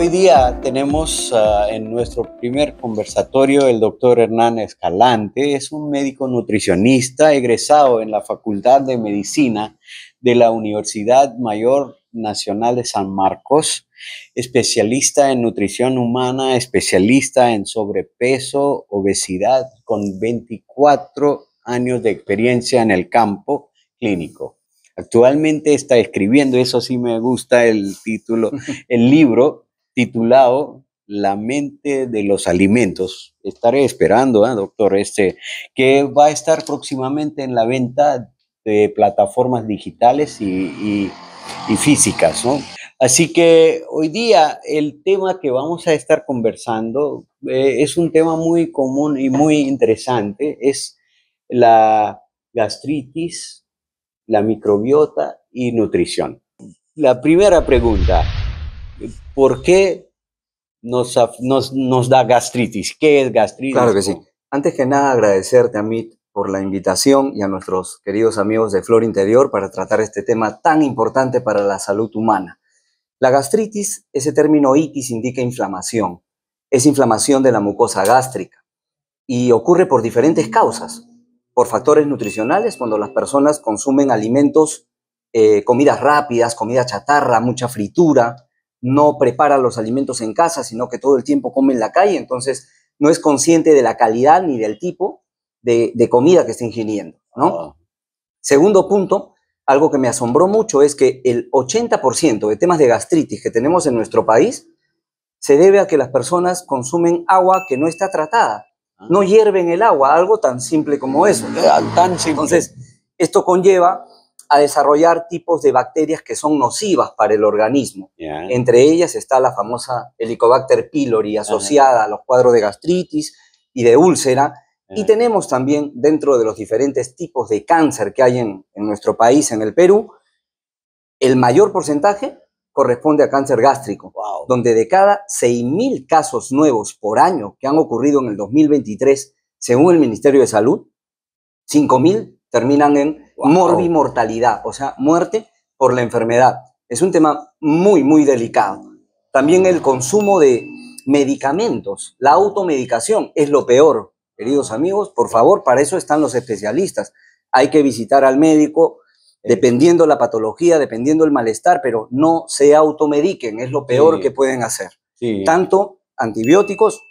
Hoy día tenemos ah, en nuestro primer conversatorio el doctor Hernán Escalante. Es un médico nutricionista egresado en la Facultad de Medicina de la Universidad Mayor Nacional de San Marcos, especialista en nutrición humana, especialista en sobrepeso, obesidad, con 24 años de experiencia en el campo clínico. Actualmente está escribiendo, eso sí me gusta el título, el libro titulado La mente de los alimentos. Estaré esperando, ¿eh, doctor, este, que va a estar próximamente en la venta de plataformas digitales y, físicas, Así que hoy día el tema que vamos a estar conversando eh, es un tema muy común y muy interesante, es la gastritis, la microbiota y nutrición. La primera pregunta, ¿Por qué nos, da gastritis? ¿Qué es gastritis? Claro que sí. Antes que nada, agradecerte, a Amit, por la invitación y a nuestros queridos amigos de Flor Interior para tratar este tema tan importante para la salud humana. La gastritis, ese término itis indica inflamación. Es inflamación de la mucosa gástrica y ocurre por diferentes causas. Por factores nutricionales, cuando las personas consumen alimentos, eh, comidas rápidas, comida chatarra, mucha fritura, no prepara los alimentos en casa, sino que todo el tiempo come en la calle, entonces no es consciente de la calidad ni del tipo de, comida que está ingiriendo, ¿no? Segundo punto, algo que me asombró mucho es que el 80% de temas de gastritis que tenemos en nuestro país se debe a que las personas consumen agua que no está tratada, ah. no hierven el agua, algo tan simple como eso. Tan Entonces, esto conlleva a desarrollar tipos de bacterias que son nocivas para el organismo. Entre ellas está la famosa Helicobacter pylori asociada a los cuadros de gastritis y de úlcera. Y tenemos también dentro de los diferentes tipos de cáncer que hay en, nuestro país, en el Perú, el mayor porcentaje corresponde a cáncer gástrico, donde de cada 6.000 casos nuevos por año que han ocurrido en el 2023, según el Ministerio de Salud, 5.000 terminan en Morbi-mortalidad, o sea, muerte por la enfermedad. Es un tema muy, muy delicado. También el consumo de medicamentos, la automedicación es lo peor. Queridos amigos, por favor, para eso están los especialistas. Hay que visitar al médico, dependiendo la patología, dependiendo el malestar, pero no se automediquen, es lo peor que pueden hacer. Tanto antibióticos,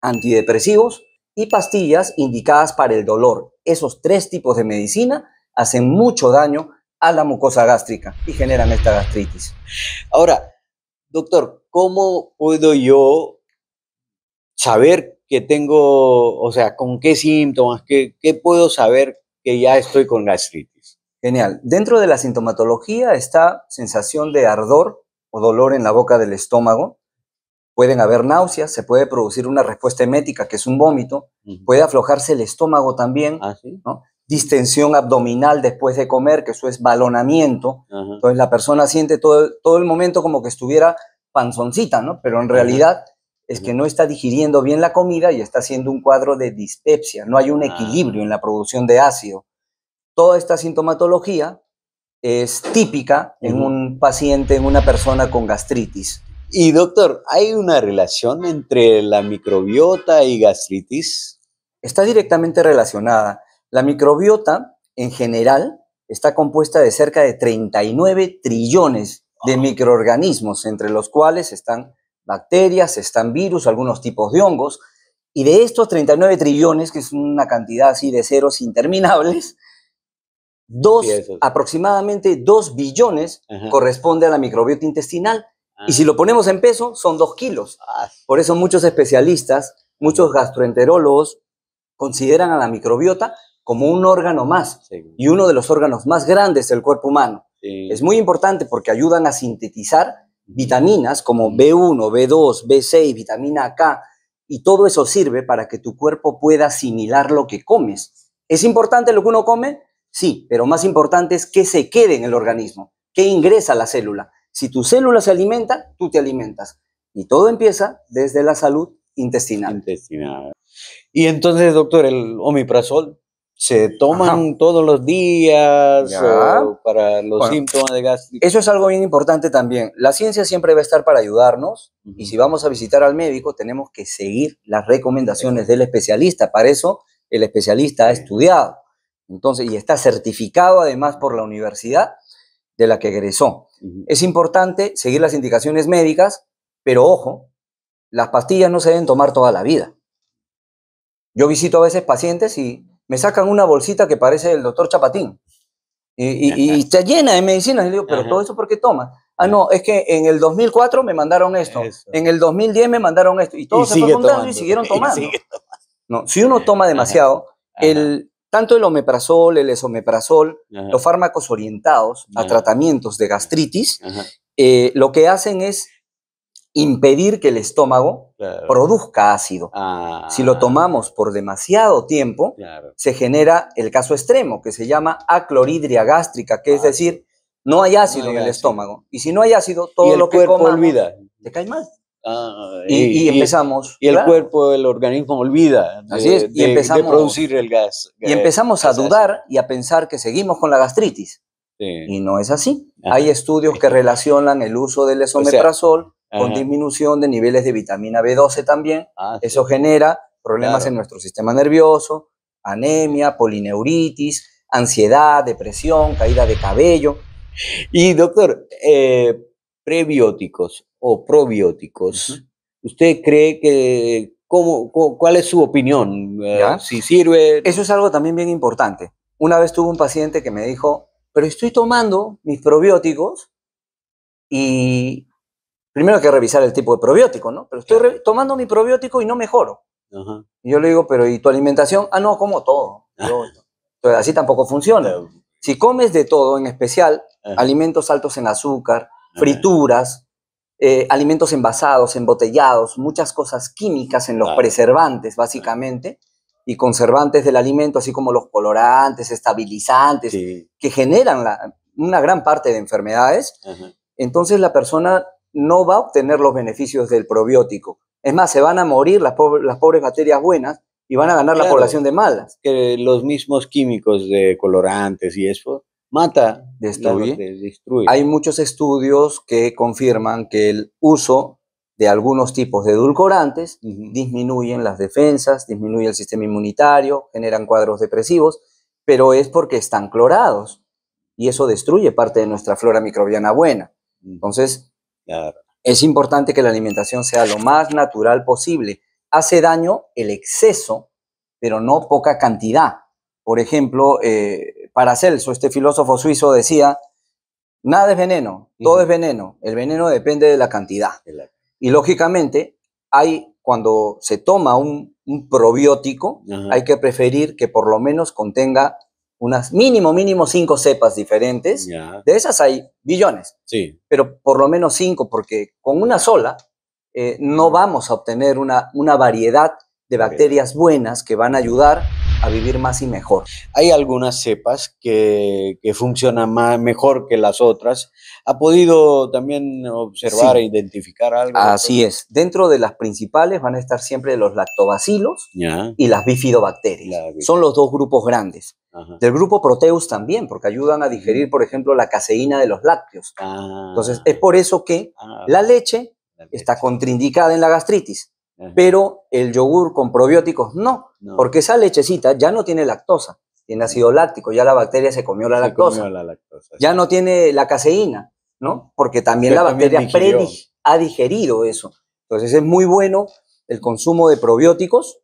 antidepresivos y pastillas indicadas para el dolor. Esos tres tipos de medicina hacen mucho daño a la mucosa gástrica y generan esta gastritis. Ahora, doctor, ¿cómo puedo yo saber que tengo, o sea, con qué síntomas, qué, puedo saber que ya estoy con gastritis? Genial. Dentro de la sintomatología está sensación de ardor o dolor en la boca del estómago. Pueden haber náuseas, se puede producir una respuesta hemética, que es un vómito. Puede aflojarse el estómago también. Ah, distensión abdominal después de comer, que eso es balonamiento. Entonces la persona siente todo, todo el momento como que estuviera panzoncita, ¿no? Pero en realidad es que no está digiriendo bien la comida y está haciendo un cuadro de dispepsia. No hay un ah. equilibrio en la producción de ácido. Toda esta sintomatología es típica en un paciente, en una persona con gastritis. Y doctor, ¿hay una relación entre la microbiota y gastritis? Está directamente relacionada. La microbiota en general está compuesta de cerca de 39 trillones de microorganismos, entre los cuales están bacterias, están virus, algunos tipos de hongos, y de estos 39 trillones, que es una cantidad así de ceros interminables, dos, aproximadamente 2 billones corresponde a la microbiota intestinal. Ah. Y si lo ponemos en peso, son 2 kilos. Ah. Por eso muchos especialistas, muchos gastroenterólogos consideran a la microbiota como un órgano más y uno de los órganos más grandes del cuerpo humano. Es muy importante porque ayudan a sintetizar vitaminas como B1, B2, B6, vitamina K y todo eso sirve para que tu cuerpo pueda asimilar lo que comes. ¿Es importante lo que uno come? Sí, pero más importante es que se quede en el organismo, que ingresa a la célula. Si tu célula se alimenta, tú te alimentas. Y todo empieza desde la salud intestinal. Intestinal. Y entonces, doctor, el omiprazol, se toman todos los días para los síntomas de gastritis. Eso es algo bien importante también. La ciencia siempre va a estar para ayudarnos y si vamos a visitar al médico tenemos que seguir las recomendaciones del especialista. Para eso el especialista ha estudiado entonces y está certificado además por la universidad de la que egresó. Es importante seguir las indicaciones médicas, pero ojo, las pastillas no se deben tomar toda la vida. Yo visito a veces pacientes y me sacan una bolsita que parece del doctor Chapatín y, está llena de medicinas. Y digo, pero todo eso, ¿por qué tomas? Ah, no, es que en el 2004 me mandaron esto, en el 2010 me mandaron esto, y todos se fue y siguieron tomando. no, si uno toma demasiado, el, tanto el omeprazol, el esomeprazol, los fármacos orientados a tratamientos de gastritis, eh, lo que hacen es impedir que el estómago produzca ácido. Ah. Si lo tomamos por demasiado tiempo, se genera el caso extremo, que se llama acloridria gástrica, que es ah, decir, no hay ácido en el estómago. Y si no hay ácido, todo lo que cuerpo olvida. te cae mal. Ah, y, empezamos. Y el cuerpo, el organismo olvida Así es, y empezamos, producir el gas. Y eh, empezamos a dudar y a pensar que seguimos con la gastritis. Y no es así. Hay estudios que relacionan el uso del esomeprazol con disminución de niveles de vitamina B12 también. Ah, Eso genera problemas en nuestro sistema nervioso, anemia, polineuritis, ansiedad, depresión, caída de cabello. Y doctor, eh, prebióticos o probióticos, ¿usted cree que, cómo, cuál es su opinión? Eh, si sirve... Eso es algo también bien importante. Una vez tuve un paciente que me dijo, pero estoy tomando mis probióticos y primero hay que revisar el tipo de probiótico, ¿no? Pero estoy tomando mi probiótico y no mejoro. yo le digo, pero ¿y tu alimentación? Ah, no, como todo. entonces, así tampoco funciona. Si comes de todo, en especial eh. alimentos altos en azúcar, eh. frituras, eh, alimentos envasados, embotellados, muchas cosas químicas en los preservantes, básicamente, y conservantes del alimento, así como los colorantes, estabilizantes, que generan una gran parte de enfermedades, entonces la persona no va a obtener los beneficios del probiótico. Es más, se van a morir las, pobres bacterias buenas y van a ganar la población de malas. Que los mismos químicos de colorantes y eso mata, destruye. Hay muchos estudios que confirman que el uso de algunos tipos de edulcorantes disminuyen las defensas, disminuye el sistema inmunitario, generan cuadros depresivos, pero es porque están clorados y eso destruye parte de nuestra flora microbiana buena. Entonces, es importante que la alimentación sea lo más natural posible. Hace daño el exceso, pero no poca cantidad. Por ejemplo, eh, para Celso, este filósofo suizo, decía, nada es veneno, todo es veneno. El veneno depende de la cantidad. Y lógicamente, hay, cuando se toma un, probiótico, hay que preferir que por lo menos contenga unas mínimo, mínimo cinco cepas diferentes. De esas hay billones. Sí. Pero por lo menos cinco, porque con una sola eh, no vamos a obtener una, una variedad de bacterias buenas que van a ayudar a vivir más y mejor. Hay algunas cepas que, funcionan más, mejor que las otras. ¿Ha podido también observar e identificar algo? Así es. Dentro de las principales van a estar siempre los lactobacilos y las bifidobacterias. Son los dos grupos grandes. Del grupo Proteus también, porque ayudan a digerir, por ejemplo, la caseína de los lácteos. Ah. Entonces, es por eso que ah. la, leche está contraindicada en la gastritis, pero el yogur con probióticos no porque esa lechecita ya no tiene lactosa, tiene ácido láctico, ya la bacteria se comió la, lactosa. Ya no tiene la caseína, ¿no? Porque también la bacteria ha digerido eso. Entonces es muy bueno el consumo de probióticos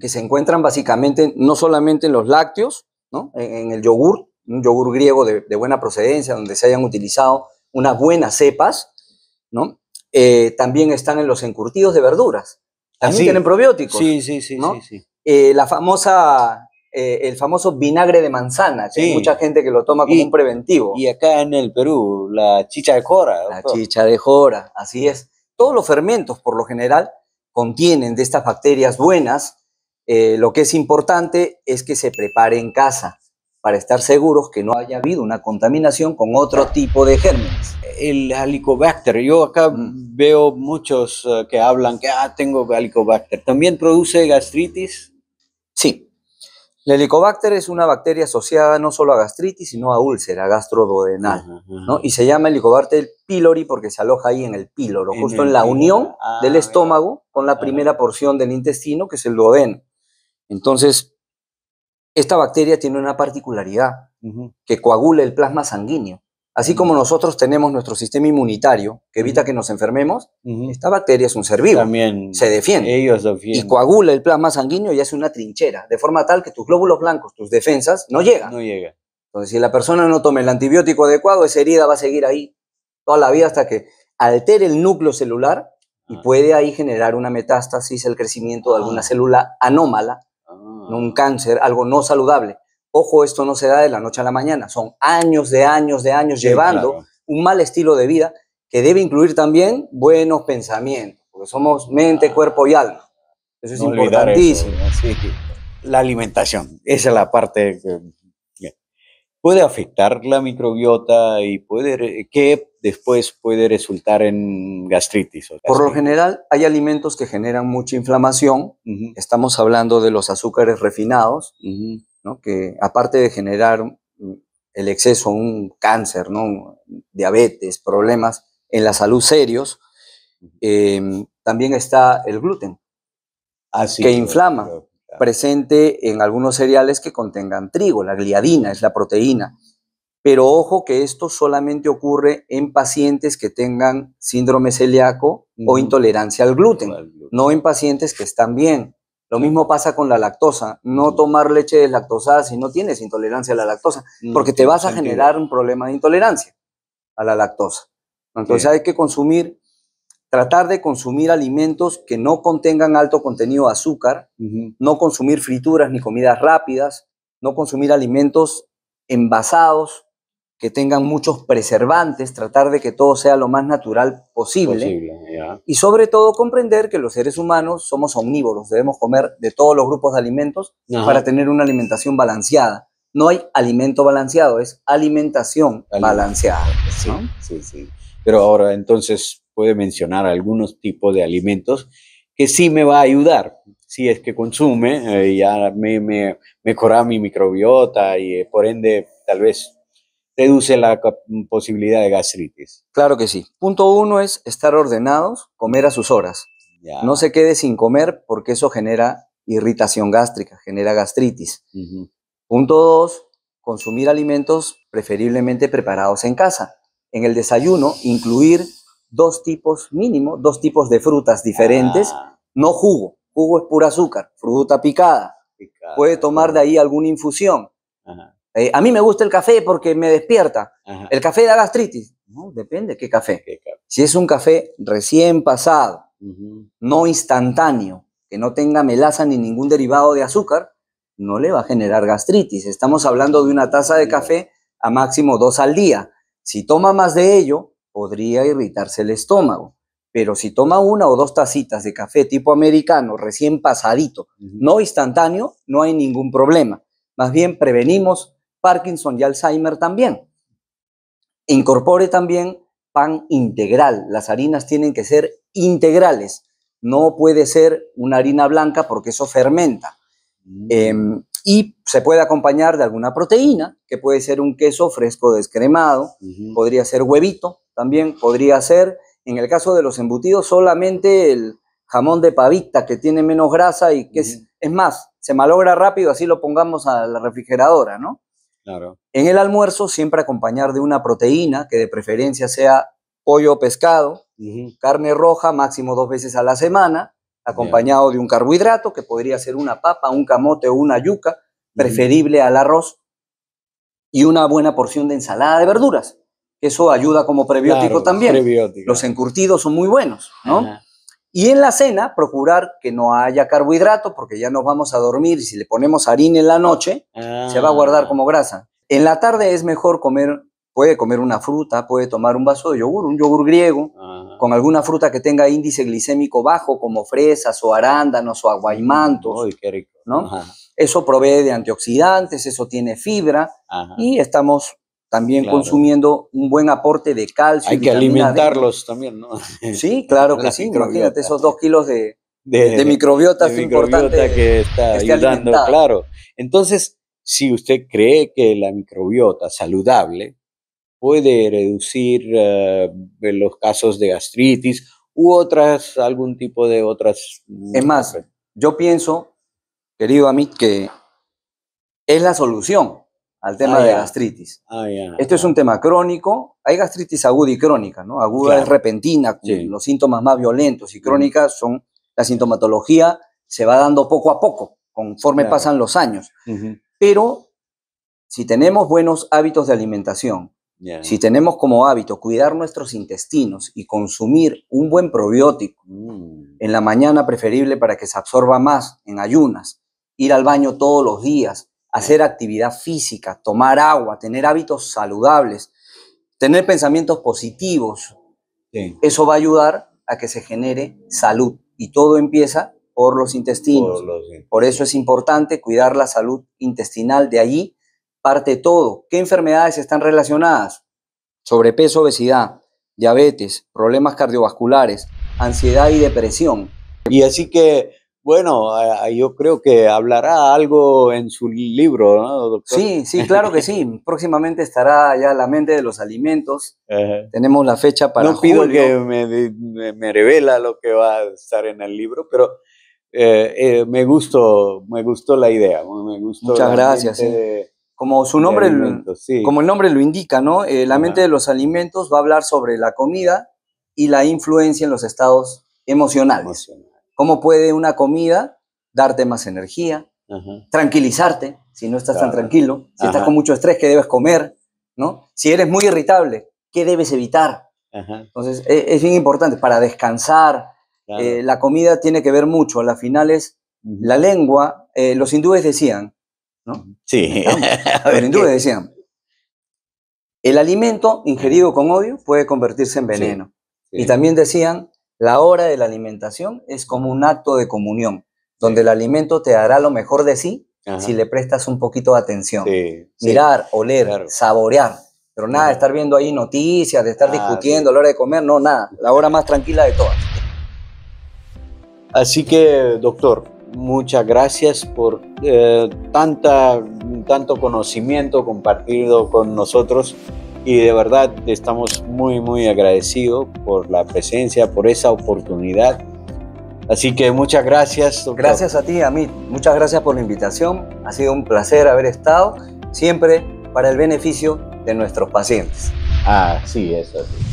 que se encuentran básicamente no solamente en los lácteos, ¿no? en, el yogur, un yogur griego de, buena procedencia, donde se hayan utilizado unas buenas cepas, ¿no? Eh, también están en los encurtidos de verduras. También tienen probióticos. Sí, sí, sí, sí, sí, eh, la famosa, eh, el famoso vinagre de manzana, hay mucha gente que lo toma como un preventivo. Y acá en el Perú, la chicha de jora. La chicha de jora, así es. Todos los fermentos, por lo general, contienen de estas bacterias buenas. Eh, lo que es importante es que se prepare en casa para estar seguros que no haya habido una contaminación con otro tipo de gérmenes. El Helicobacter, yo acá mm. veo muchos que hablan que ah, tengo Helicobacter. ¿También produce gastritis? Sí, Helicobacter es una bacteria asociada no solo a gastritis, sino a úlcera gastroduodenal, Y se llama Helicobacter pylori porque se aloja ahí en el píloro, justo en la unión ah, del estómago con la primera porción del intestino, que es el duodeno. Entonces, esta bacteria tiene una particularidad, que coagula el plasma sanguíneo. Así como nosotros tenemos nuestro sistema inmunitario que evita que nos enfermemos, esta bacteria es un ser También se defiende. Ellos defienden. coagula el plasma sanguíneo y hace una trinchera, de forma tal que tus glóbulos blancos, tus defensas, no llegan. No llegan. Entonces, si la persona no toma el antibiótico adecuado, esa herida va a seguir ahí toda la vida hasta que altere el núcleo celular y ah. puede ahí generar una metástasis, el crecimiento de alguna ah. célula anómala, ah. un cáncer, algo no saludable. Ojo, esto no se da de la noche a la mañana, son años de años de años llevando un mal estilo de vida que debe incluir también buenos pensamientos, porque somos mente, cuerpo y alma. Eso es importantísimo. La alimentación, esa es la parte que puede afectar la microbiota y puede, que después puede resultar en gastritis, Por lo general hay alimentos que generan mucha inflamación. Estamos hablando de los azúcares refinados, que aparte de generar el exceso, un cáncer, ¿no? diabetes, problemas en la salud serios, em, también está el gluten, Así ah, que, inflama, presente en algunos cereales que contengan trigo, la gliadina es la proteína. Pero ojo que esto solamente ocurre en pacientes que tengan síndrome celíaco o intolerancia al gluten, no en pacientes que están bien. Lo mismo pasa con la lactosa. No tomar leche deslactosada si no tienes intolerancia a la lactosa, mm, porque te vas a generar un problema de intolerancia a la lactosa. Entonces hay que consumir, tratar de consumir alimentos que no contengan alto contenido de azúcar, no consumir frituras ni comidas rápidas, no consumir alimentos envasados, que tengan muchos preservantes, tratar de que todo sea lo más natural posible. Y sobre todo comprender que los seres humanos somos omnívoros, debemos comer de todos los grupos de alimentos para tener una alimentación balanceada. No hay alimento balanceado, es alimentación balanceada. Pero ahora entonces puede mencionar algunos tipos de alimentos que sí me va a ayudar. Si es que consume, y eh, ya me, mejora mi microbiota y eh, por ende tal vez reduce la mm, posibilidad de gastritis. Claro que sí. Punto uno es estar ordenados, comer a sus horas. No se quede sin comer porque eso genera irritación gástrica, genera gastritis. Punto dos, consumir alimentos preferiblemente preparados en casa. En el desayuno, incluir dos tipos mínimo, dos tipos de frutas diferentes, ah. no jugo. Jugo es pura azúcar, fruta picada. picada. Puede tomar de ahí alguna infusión. Ajá eh, a mí me gusta el café porque me despierta. El café da gastritis. No, depende qué café. ¿Qué café? Si es un café recién pasado, no instantáneo, que no tenga melaza ni ningún derivado de azúcar, no le va a generar gastritis. Estamos hablando de una taza de café a máximo dos al día. Si toma más de ello, podría irritarse el estómago. Pero si toma una o dos tacitas de café tipo americano, recién pasadito, no instantáneo, no hay ningún problema. Más bien prevenimos Parkinson y Alzheimer también. Incorpore también pan integral. Las harinas tienen que ser integrales. No puede ser una harina blanca porque eso fermenta. Mm. Em, y se puede acompañar de alguna proteína, que puede ser un queso fresco descremado, podría ser huevito, también podría ser, en el caso de los embutidos, solamente el jamón de pavita, que tiene menos grasa y que es, es más, se malogra rápido, así lo pongamos a la refrigeradora, ¿no? En el almuerzo siempre acompañar de una proteína que de preferencia sea pollo o pescado, carne roja máximo dos veces a la semana, acompañado de un carbohidrato que podría ser una papa, un camote o una yuca, preferible al arroz, y una buena porción de ensalada de verduras. Eso ayuda como prebiótico también. Los encurtidos son muy buenos, ¿no? Y en la cena, procurar que no haya carbohidrato, porque ya nos vamos a dormir y si le ponemos harina en la noche, se va a guardar ah. como grasa. En la tarde es mejor comer, puede comer una fruta, puede tomar un vaso de yogur, un yogur griego, con alguna fruta que tenga índice glicémico bajo, como fresas o arándanos o aguaymantos. Uy, qué rico. ¿no? Eso provee de antioxidantes, eso tiene fibra y estamos también consumiendo un buen aporte de calcio. Hay que alimentarlos también, ¿no? Sí, claro que sí. Imagínate esos dos kilos de, de, microbiota, importante que está ayudando, claro. Entonces, si usted cree que la microbiota saludable puede reducir eh, los casos de gastritis u otras, algún tipo de otras... Mm, es más, yo pienso, querido mí que es la solución al tema de gastritis. Esto es un tema crónico. Hay gastritis aguda y crónica, ¿no? Aguda es repentina, los síntomas más violentos y crónicas son la sintomatología se va dando poco a poco, conforme pasan los años. Pero si tenemos buenos hábitos de alimentación, si tenemos como hábito cuidar nuestros intestinos y consumir un buen probiótico, mm. en la mañana preferible para que se absorba más en ayunas, ir al baño todos los días, hacer actividad física, tomar agua, tener hábitos saludables, tener pensamientos positivos. Eso va a ayudar a que se genere salud y todo empieza por los intestinos. Por, eso es importante cuidar la salud intestinal. De allí parte todo. ¿Qué enfermedades están relacionadas? Sobrepeso, obesidad, diabetes, problemas cardiovasculares, ansiedad y depresión. Y así que bueno, yo creo que hablará algo en su libro, ¿no, doctor? Sí, sí, claro que sí. Próximamente estará ya la mente de los alimentos. Tenemos la fecha para. No pido que me, revela lo que va a estar en el libro, pero eh, eh, me gustó, me gustó la idea. Muchas gracias. como su nombre, como el nombre lo indica, ¿no? Eh, la mente de los alimentos va a hablar sobre la comida y la influencia en los estados emocionales. ¿Cómo puede una comida darte más energía, tranquilizarte si no estás tan tranquilo, si estás con mucho estrés, qué debes comer, ¿no? Si eres muy irritable, qué debes evitar. Entonces, e, es, bien importante para descansar. Eh, la comida tiene que ver mucho. A las finales, la lengua, eh, los hindúes decían, ¿no? Sí. los hindúes decían, el alimento ingerido con odio puede convertirse en veneno. Y también decían, la hora de la alimentación es como un acto de comunión, donde el alimento te dará lo mejor de sí si le prestas un poquito de atención. Mirar, oler, saborear. Pero nada, estar viendo ahí noticias, de estar discutiendo a la hora de comer, no, nada. La hora más tranquila de todas. Así que, doctor, muchas gracias por eh, tanta, tanto conocimiento compartido con nosotros y de verdad estamos muy, muy agradecidos por la presencia, por esa oportunidad. Así que muchas gracias. Gracias a ti, Amit. Muchas gracias por la invitación. Ha sido un placer haber estado, siempre para el beneficio de nuestros pacientes. Ah, sí, eso sí.